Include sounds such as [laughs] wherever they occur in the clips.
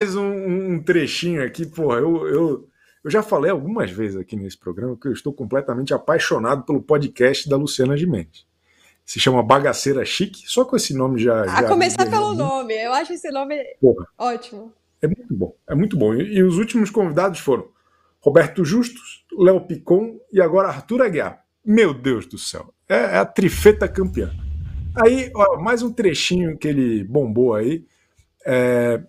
mais um, um, trechinho aqui, porra, eu, eu, eu já falei algumas vezes aqui nesse programa que eu estou completamente apaixonado pelo podcast da Luciana de Mendes. Se chama Bagaceira Chique, só com esse nome já. A já começar me... pelo nome, eu acho esse nome porra, ótimo. É muito bom, é muito bom. E, e os últimos convidados foram Roberto Justus, Léo Picon e agora Arthur Aguiar. Meu Deus do céu, é, é a trifeta campeã. Aí, ó, mais um trechinho que ele bombou aí. É,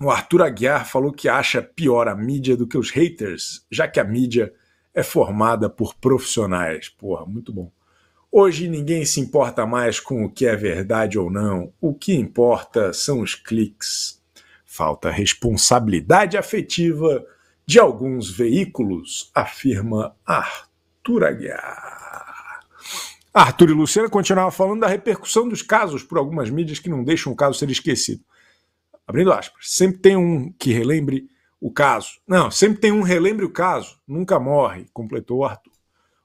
o Arthur Aguiar falou que acha pior a mídia do que os haters, já que a mídia é formada por profissionais. Porra, muito bom. Hoje ninguém se importa mais com o que é verdade ou não. O que importa são os cliques. Falta responsabilidade afetiva de alguns veículos, afirma Arthur Aguiar. Arthur e Luciana continuavam falando da repercussão dos casos por algumas mídias que não deixam o caso ser esquecido. Abrindo aspas. Sempre tem um que relembre o caso. Não, sempre tem um relembre o caso. Nunca morre, completou Arthur.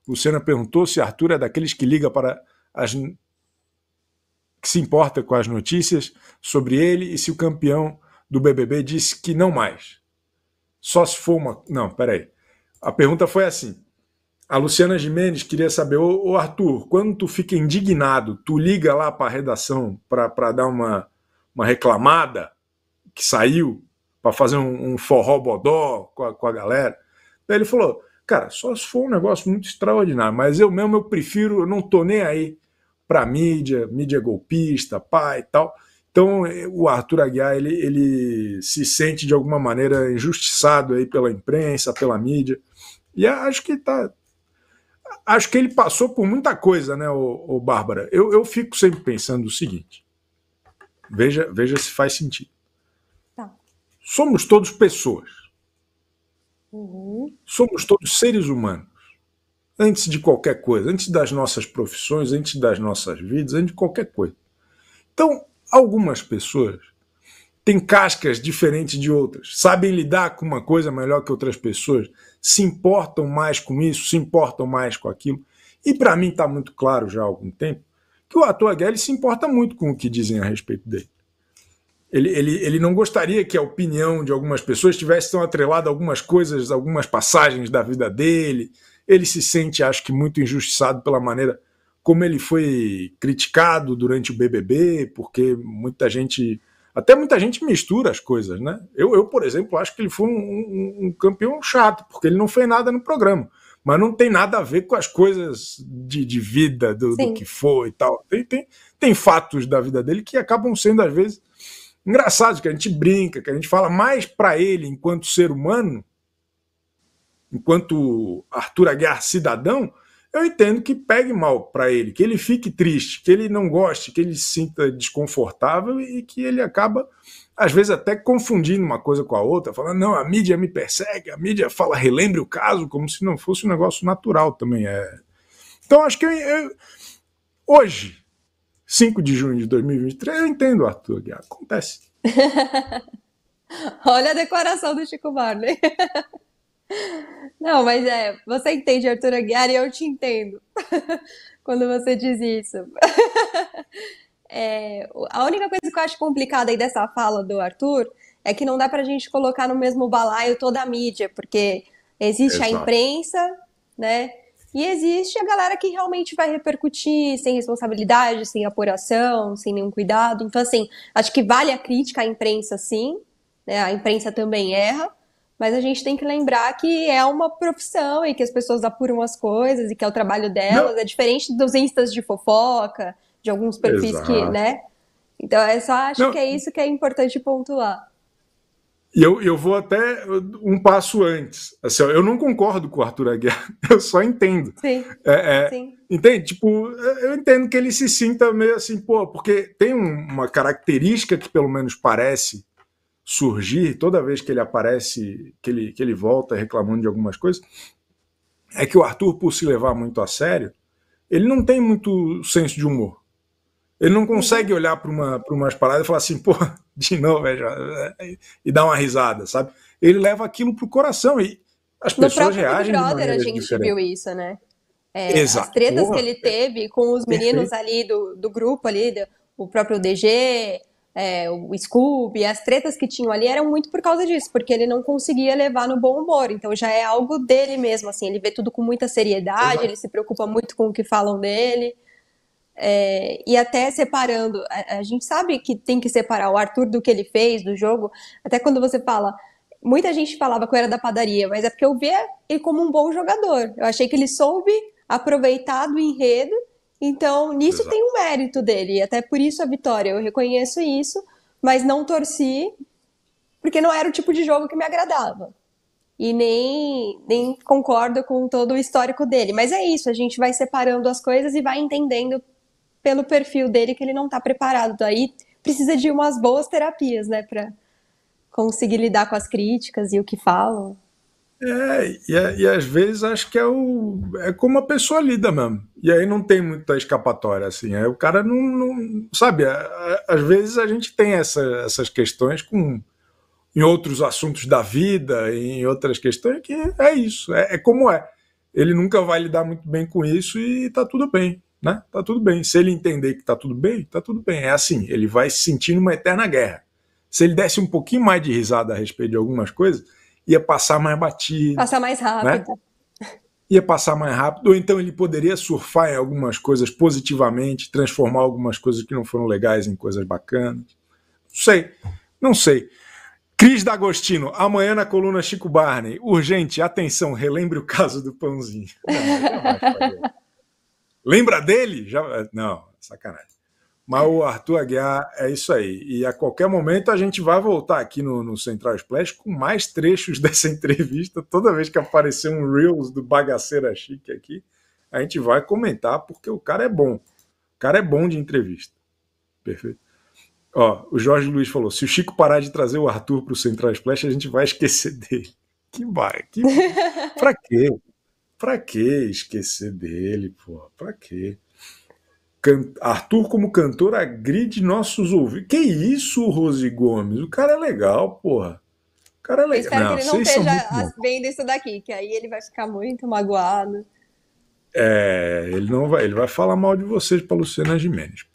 Luciana perguntou se Arthur é daqueles que liga para as. que se importa com as notícias sobre ele e se o campeão do BBB disse que não mais. Só se for uma. Não, peraí. A pergunta foi assim. A Luciana Jimenez queria saber, ô, ô, Arthur, quando tu fica indignado, tu liga lá para a redação para dar uma, uma reclamada? que saiu para fazer um, um, forró bodó com a, com a galera. ele falou, cara, só se for um negócio muito extraordinário, mas eu mesmo eu prefiro, eu não tô nem aí para mídia, mídia golpista, pai e tal. Então eh, o Arthur Aguiar ele, ele se sente de alguma maneira injustiçado aí pela imprensa, pela mídia. E acho que tá. Acho que ele passou por muita coisa, né, o, o Bárbara? Eu, eu fico sempre pensando o seguinte: veja, veja se faz sentido somos todos pessoas. Uhum. Somos todos seres humanos. Antes de qualquer coisa, antes das nossas profissões, antes das nossas vidas, antes de qualquer coisa. Então, algumas pessoas têm cascas diferentes de outras, sabem lidar com uma coisa melhor que outras pessoas, se importam mais com isso, se importam mais com aquilo. E para mim está muito claro já há algum tempo que o ator Aguelli se importa muito com o que dizem a respeito dele ele, ele, ele não gostaria que a opinião de algumas pessoas tivesse tão atrelada algumas coisas, algumas passagens da vida dele. Ele se sente, acho que, muito injustiçado pela maneira como ele foi criticado durante o BBB, porque muita gente. Até muita gente mistura as coisas, né? Eu, eu por exemplo, acho que ele foi um, um, um campeão chato, porque ele não fez nada no programa. Mas não tem nada a ver com as coisas de, de vida, do, do que foi e tal. Tem, tem, tem fatos da vida dele que acabam sendo, às vezes, Engraçado que a gente brinca, que a gente fala mais para ele enquanto ser humano, enquanto Arthur Aguiar cidadão, eu entendo que pegue mal para ele, que ele fique triste, que ele não goste, que ele se sinta desconfortável e que ele acaba, às vezes, até confundindo uma coisa com a outra, falando, não, a mídia me persegue, a mídia fala, relembre o caso, como se não fosse um negócio natural também. É. Então, acho que eu, eu, hoje, 5 de junho de 2023. Eu entendo, Arthur Aguiar, acontece. [laughs] Olha a declaração do Chico Barney. [laughs] Não, mas é, você entende, Arthur Aguiar, e eu te entendo [laughs] quando você diz isso. É, a única coisa que eu acho complicada aí dessa fala do Arthur é que não dá para a gente colocar no mesmo balaio toda a mídia, porque existe Exato. a imprensa, né? E existe a galera que realmente vai repercutir sem responsabilidade, sem apuração, sem nenhum cuidado. Então, assim, acho que vale a crítica à imprensa, sim. Né? A imprensa também erra. Mas a gente tem que lembrar que é uma profissão e que as pessoas apuram as coisas e que é o trabalho delas. Não. É diferente dos instas de fofoca, de alguns perfis Exato. que, né? Então, eu é só acho Não. que é isso que é importante pontuar. E eu, eu vou até um passo antes. Assim, ó, eu não concordo com o Arthur Aguiar, [laughs] eu só entendo. Sim. É, é, Sim. Entende? Tipo, eu entendo que ele se sinta meio assim, pô, porque tem uma característica que pelo menos parece surgir toda vez que ele aparece, que ele, que ele volta reclamando de algumas coisas, é que o Arthur, por se levar muito a sério, ele não tem muito senso de humor. Ele não consegue uhum. olhar para uma, umas paradas e falar assim, pô, de novo, velho, é, e dar uma risada, sabe? Ele leva aquilo pro coração e as pessoas reagem. No próprio Big Brother a gente diferente. viu isso, né? É, Exato. As tretas Porra, que ele teve com os meninos perfeito. ali do, do grupo ali, do, o próprio DG, é, o Scooby, as tretas que tinham ali eram muito por causa disso, porque ele não conseguia levar no bom humor. Então já é algo dele mesmo, assim, ele vê tudo com muita seriedade, Exato. ele se preocupa muito com o que falam dele. É, e até separando, a, a, gente sabe que tem que separar o Arthur do que ele fez, do jogo, até quando você fala. Muita gente falava que eu era da padaria, mas é porque eu via ele como um bom jogador. Eu achei que ele soube aproveitar do enredo, então nisso Exato. tem um mérito dele, e até por isso a vitória. Eu reconheço isso, mas não torci, porque não era o tipo de jogo que me agradava e nem, nem concordo com todo o histórico dele. Mas é isso, a gente vai separando as coisas e vai entendendo pelo perfil dele que ele não está preparado. Daí precisa de umas boas terapias, né, para conseguir lidar com as críticas e o que falam. É, e, é, e, às vezes acho que é, o, é como a pessoa lida mesmo. E aí não tem muita escapatória, assim. Aí o cara não. não sabe, às vezes a gente tem essa, essas questões com em outros assuntos da vida, em outras questões, que é isso, é, é como é. Ele nunca vai lidar muito bem com isso e tá tudo bem né? Tá tudo bem. Se ele entender que tá tudo bem, tá tudo bem. É assim, ele vai se sentindo uma eterna guerra. Se ele desse um pouquinho mais de risada a respeito de algumas coisas, ia passar mais batido. Passar mais rápido. Né? Ia passar mais rápido, ou então ele poderia surfar em algumas coisas positivamente, transformar algumas coisas que não foram legais em coisas bacanas. Não sei, não sei. Cris D'Agostino, amanhã na coluna Chico Barney. Urgente, atenção, relembre o caso do pãozinho. [laughs] Não, não Lembra dele? Já... É, não, sacanagem. Mas o Arthur Aguiar é isso aí. E a qualquer momento a gente vai voltar aqui no, no Central Splash com mais trechos [laughs] dessa entrevista. Toda vez que aparecer um Reels do Bagaceira Chique aqui, a gente vai comentar porque o cara é bom. O cara é bom de entrevista. Perfeito. Ó, o Jorge Luiz falou: se o Chico parar de trazer o Arthur para o Central Splash, a gente vai esquecer [laughs] dele. Que vai? que. [laughs] pra quê? Pra que esquecer dele, pô? Pra quê? Arthur, como cantor, agride nossos ouvidos. Que isso, Rose Gomes? O cara é legal, porra. O cara é legal. Eu espero não, que ele não esteja vendo isso daqui, que aí ele vai ficar muito magoado. É, ele não vai, ele vai falar mal de vocês para Luciana Gimenez.